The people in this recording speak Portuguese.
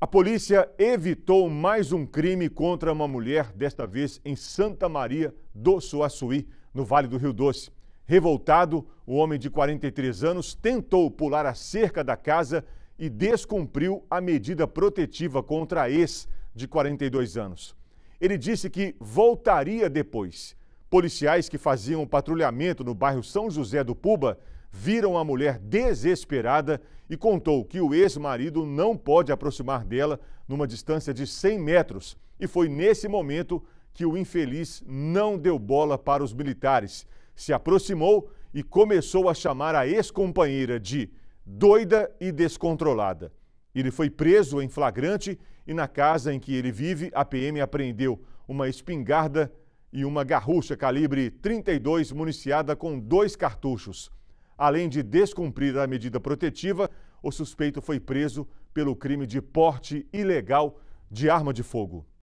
A polícia evitou mais um crime contra uma mulher, desta vez em Santa Maria do Suaçuí, no Vale do Rio Doce. Revoltado, o homem de 43 anos tentou pular a cerca da casa e descumpriu a medida protetiva contra a ex de 42 anos. Ele disse que voltaria depois. Policiais que faziam patrulhamento no bairro São José do Puba viram a mulher desesperada e contou que o ex-marido não pode aproximar dela numa distância de 100 metros. E foi nesse momento que o infeliz não deu bola para os militares, se aproximou e começou a chamar a ex-companheira de doida e descontrolada. Ele foi preso em flagrante e na casa em que ele vive, a PM apreendeu uma espingarda e uma garrucha calibre 32 municiada com dois cartuchos. Além de descumprir a medida protetiva, o suspeito foi preso pelo crime de porte ilegal de arma de fogo.